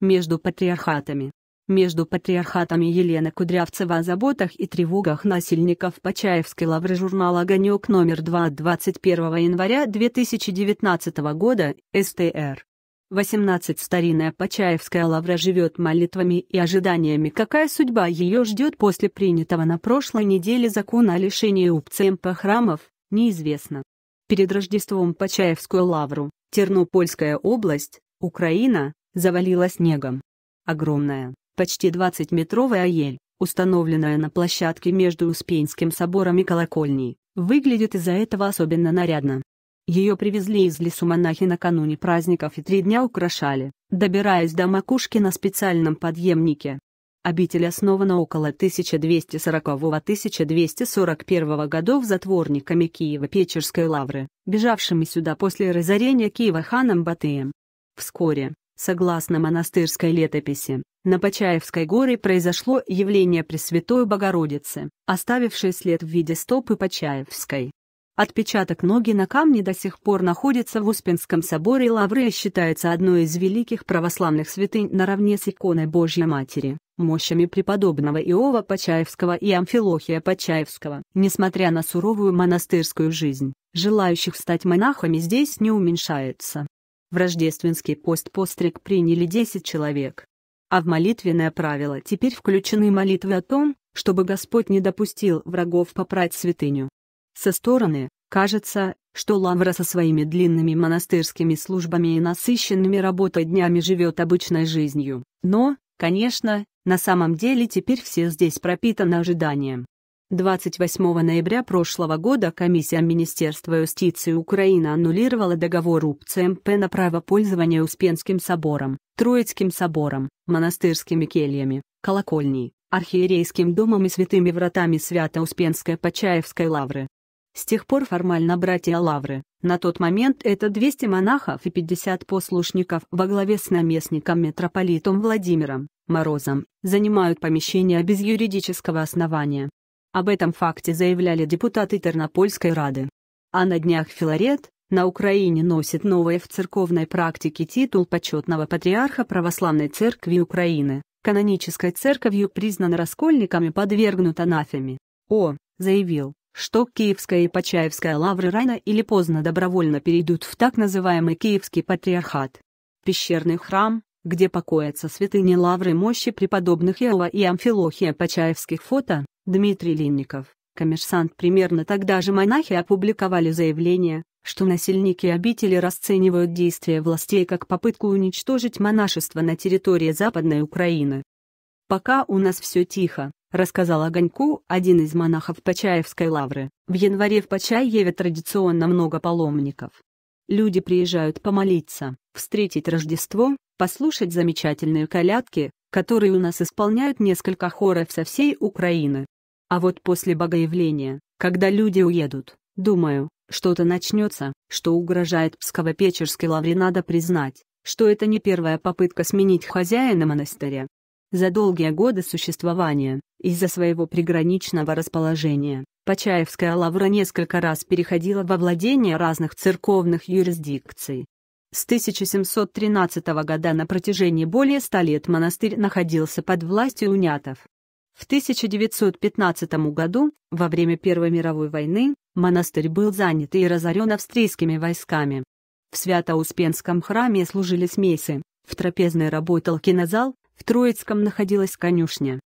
между патриархатами. Между патриархатами Елена Кудрявцева о заботах и тревогах насильников Почаевской лавры журнал «Огонек» номер 2 от 21 января 2019 года, СТР. 18 Старинная Почаевская лавра живет молитвами и ожиданиями какая судьба ее ждет после принятого на прошлой неделе закона о лишении УПЦМП храмов, неизвестно. Перед Рождеством Почаевскую лавру, Тернопольская область, Украина, завалила снегом. Огромная, почти 20-метровая ель, установленная на площадке между Успенским собором и колокольней, выглядит из-за этого особенно нарядно. Ее привезли из лесу монахи накануне праздников и три дня украшали, добираясь до макушки на специальном подъемнике. Обитель основана около 1240-1241 годов затворниками Киева-Печерской лавры, бежавшими сюда после разорения Киева ханом Батыем. Вскоре, Согласно монастырской летописи, на Почаевской горе произошло явление Пресвятой Богородицы, оставившее след в виде стопы Почаевской. Отпечаток ноги на камне до сих пор находится в Успенском соборе Лавры и считается одной из великих православных святынь наравне с иконой Божьей Матери, мощами преподобного Иова Почаевского и Амфилохия Почаевского. Несмотря на суровую монастырскую жизнь, желающих стать монахами здесь не уменьшается. В рождественский пост-постриг приняли 10 человек. А в молитвенное правило теперь включены молитвы о том, чтобы Господь не допустил врагов попрать святыню. Со стороны, кажется, что Лавра со своими длинными монастырскими службами и насыщенными работой днями живет обычной жизнью, но, конечно, на самом деле теперь все здесь пропитаны ожиданием. 28 ноября прошлого года комиссия Министерства юстиции Украины аннулировала договор УПЦ МП на право пользования Успенским собором, Троицким собором, монастырскими кельями, колокольней, архиерейским домом и святыми вратами Свято-Успенской Почаевской лавры. С тех пор формально братья лавры, на тот момент это 200 монахов и 50 послушников во главе с наместником митрополитом Владимиром Морозом, занимают помещение без юридического основания. Об этом факте заявляли депутаты Тернопольской Рады. А на днях Филарет, на Украине носит новое в церковной практике титул почетного патриарха Православной Церкви Украины, канонической церковью признана раскольниками подвергнут анафеме. О, заявил, что Киевская и Почаевская лавры рано или поздно добровольно перейдут в так называемый Киевский патриархат. Пещерный храм, где покоятся святыни лавры мощи преподобных Иова и Амфилохия Почаевских фото, Дмитрий Линников, коммерсант примерно тогда же монахи опубликовали заявление, что насильники обители расценивают действия властей как попытку уничтожить монашество на территории Западной Украины. «Пока у нас все тихо», — рассказал Огоньку один из монахов Почаевской лавры. «В январе в Почаеве традиционно много паломников. Люди приезжают помолиться, встретить Рождество, послушать замечательные колядки, которые у нас исполняют несколько хоров со всей Украины. А вот после богоявления, когда люди уедут, думаю, что-то начнется, что угрожает Псково-Печерской лавре надо признать, что это не первая попытка сменить хозяина монастыря. За долгие годы существования, из-за своего приграничного расположения, Почаевская лавра несколько раз переходила во владение разных церковных юрисдикций, с 1713 года на протяжении более ста лет монастырь находился под властью унятов. В 1915 году, во время Первой мировой войны, монастырь был занят и разорен австрийскими войсками. В Свято-Успенском храме служили смеси, в трапезной работал кинозал, в Троицком находилась конюшня.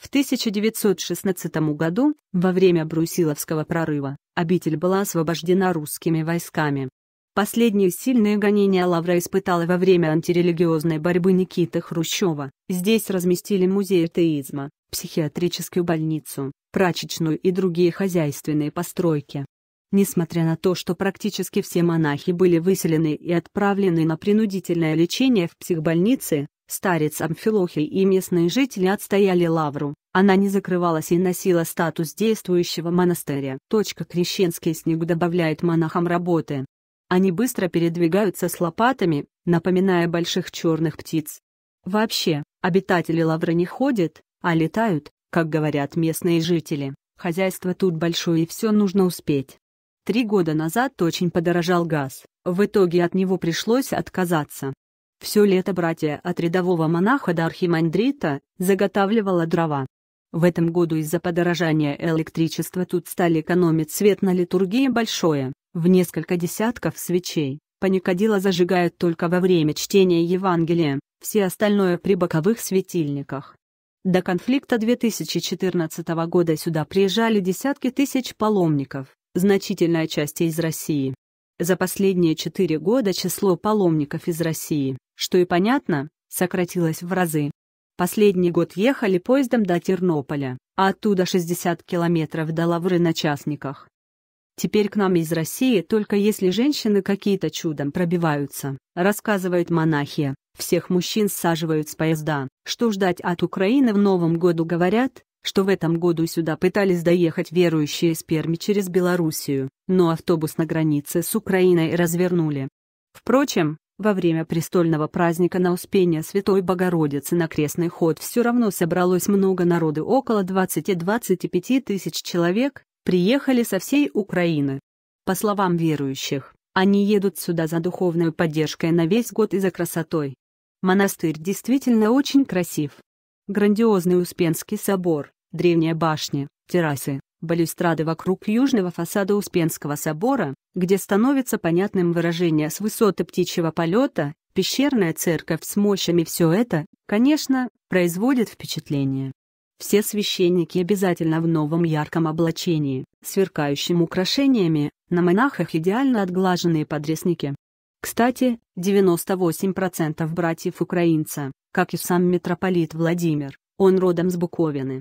В 1916 году, во время Брусиловского прорыва, обитель была освобождена русскими войсками. Последнее сильное гонение Лавра испытала во время антирелигиозной борьбы Никиты Хрущева. Здесь разместили музей атеизма, психиатрическую больницу, прачечную и другие хозяйственные постройки. Несмотря на то, что практически все монахи были выселены и отправлены на принудительное лечение в психбольнице, старец Амфилохий и местные жители отстояли лавру, она не закрывалась и носила статус действующего монастыря. Точка крещенский снег добавляет монахам работы, они быстро передвигаются с лопатами, напоминая больших черных птиц. Вообще, обитатели лавры не ходят, а летают, как говорят местные жители. Хозяйство тут большое и все нужно успеть. Три года назад очень подорожал газ, в итоге от него пришлось отказаться. Все лето братья от рядового монаха до архимандрита заготавливала дрова. В этом году из-за подорожания электричества тут стали экономить свет на литургии большое. В несколько десятков свечей паникодила зажигают только во время чтения Евангелия, все остальное при боковых светильниках. До конфликта 2014 года сюда приезжали десятки тысяч паломников, значительная часть из России. За последние четыре года число паломников из России, что и понятно, сократилось в разы. Последний год ехали поездом до Тернополя, а оттуда 60 километров до Лавры на частниках. Теперь к нам из России только если женщины какие-то чудом пробиваются, рассказывает монахия. Всех мужчин саживают с поезда. Что ждать от Украины в Новом году говорят, что в этом году сюда пытались доехать верующие из Перми через Белоруссию, но автобус на границе с Украиной развернули. Впрочем, во время престольного праздника на Успение Святой Богородицы на крестный ход все равно собралось много народу, около 20-25 тысяч человек, приехали со всей Украины. По словам верующих, они едут сюда за духовной поддержкой на весь год и за красотой. Монастырь действительно очень красив. Грандиозный Успенский собор, древняя башня, террасы, балюстрады вокруг южного фасада Успенского собора, где становится понятным выражение с высоты птичьего полета, пещерная церковь с мощами все это, конечно, производит впечатление. Все священники обязательно в новом ярком облачении, сверкающим украшениями, на монахах идеально отглаженные подресники. Кстати, 98% братьев украинца, как и сам митрополит Владимир, он родом с Буковины.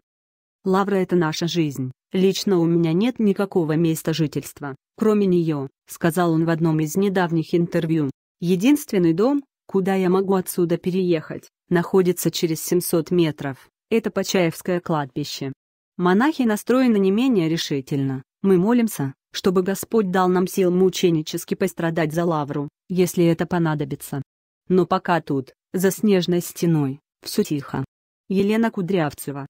Лавра – это наша жизнь, лично у меня нет никакого места жительства, кроме нее, сказал он в одном из недавних интервью. Единственный дом, куда я могу отсюда переехать, находится через 700 метров, это Почаевское кладбище. Монахи настроены не менее решительно. Мы молимся, чтобы Господь дал нам сил мученически пострадать за лавру, если это понадобится. Но пока тут, за снежной стеной, все тихо. Елена Кудрявцева